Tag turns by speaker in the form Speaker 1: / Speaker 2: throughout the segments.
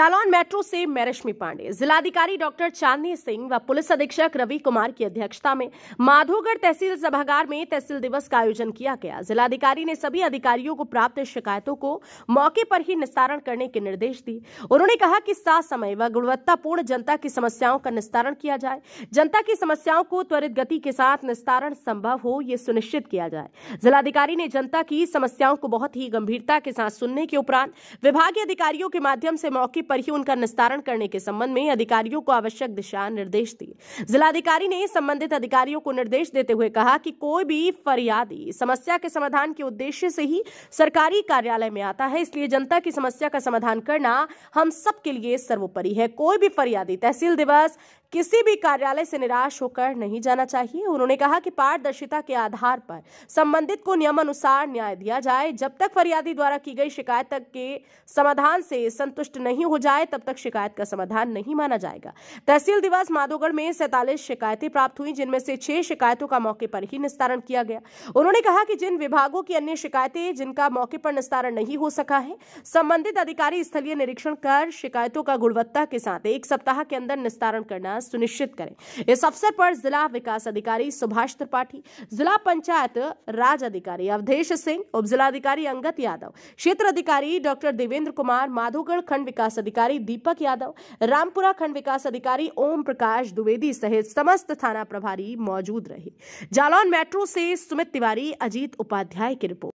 Speaker 1: Jalaun metro से मैरश्मी पांडे जिलाधिकारी doctor चांदनी सिंह व पुलिस अधीक्षक रवि कुमार की अध्यक्षता में माधोगढ़ तहसील सभागार में तहसील दिवस का आयोजन किया गया जिलाधिकारी ने सभी अधिकारियों को प्राप्त शिकायतों को मौके पर ही निस्तारण करने के निर्देश दिए उन्होंने कहा कि सात समय व गुणवत्तापूर्ण जनता की समस्याओं का निस्तारण किया जाए जनता की समस्याओं को त्वरित गति के साथ निस्तारण संभव हो यह सुनिश्चित किया जाए जिलाधिकारी ने जनता की समस्याओं को बहुत ही गंभीरता के साथ सुनने के उपरांत विभागीय अधिकारियों के माध्यम से मौके पर ही उनका निस्तारण करने के संबंध में अधिकारियों को आवश्यक दिशा निर्देश दिए जिलाधिकारी ने संबंधित अधिकारियों को निर्देश देते हुए कहा कि कोई भी फरियादी समस्या के समाधान के उद्देश्य से ही सरकारी कार्यालय में आता है इसलिए जनता की समस्या का समाधान करना हम सबके लिए सर्वोपरि है कोई भी फरियादी तहसील दिवस किसी भी कार्यालय से निराश होकर नहीं जाना चाहिए उन्होंने कहा कि पारदर्शिता के आधार पर संबंधित को नियमानुसार न्याय दिया जाए जब तक फरियादी द्वारा की गई शिकायत तक के समाधान से संतुष्ट नहीं हो जाए तब तक शिकायत का समाधान नहीं माना जाएगा तहसील दिवस माधोगढ़ में सैतालीस शिकायतें प्राप्त हुई जिनमें से छह शिकायतों का मौके पर ही निस्तारण किया गया उन्होंने कहा कि जिन विभागों की अन्य शिकायतें जिनका मौके पर निस्तारण नहीं हो सका है संबंधित अधिकारी स्थलीय निरीक्षण कर शिकायतों का गुणवत्ता के साथ एक सप्ताह के अंदर निस्तारण करना सुनिश्चित करें इस अवसर पर जिला विकास अधिकारी सुभाष त्रिपाठी जिला पंचायत राज अधिकारी अवधेश सिंह उप उपजिलाधिकारी अंगत यादव क्षेत्र अधिकारी डॉक्टर देवेंद्र कुमार माधोगढ़ खंड विकास अधिकारी अधिकारी दीपक यादव रामपुरा खंड विकास अधिकारी ओम प्रकाश द्विवेदी सहित समस्त थाना प्रभारी मौजूद रहे जालौन मेट्रो से सुमित तिवारी अजीत उपाध्याय की रिपोर्ट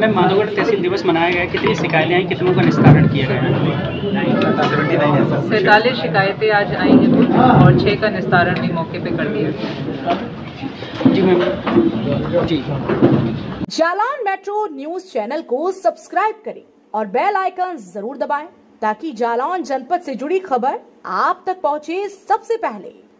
Speaker 1: मैं मानवगढ़ तहसील दिवस मनाया गया कितनी शिकायतें हैं कितनों का निस्तारण किया गया सैतालीस नहीं है शिकायतें आज आई हैं और छः का निस्तारण भी मौके पे कर दिया जी मैम जी जालान मेट्रो न्यूज चैनल को सब्सक्राइब करें और बेल आइकन जरूर दबाएं ताकि जालौन जनपद से जुड़ी खबर आप तक पहुंचे सबसे पहले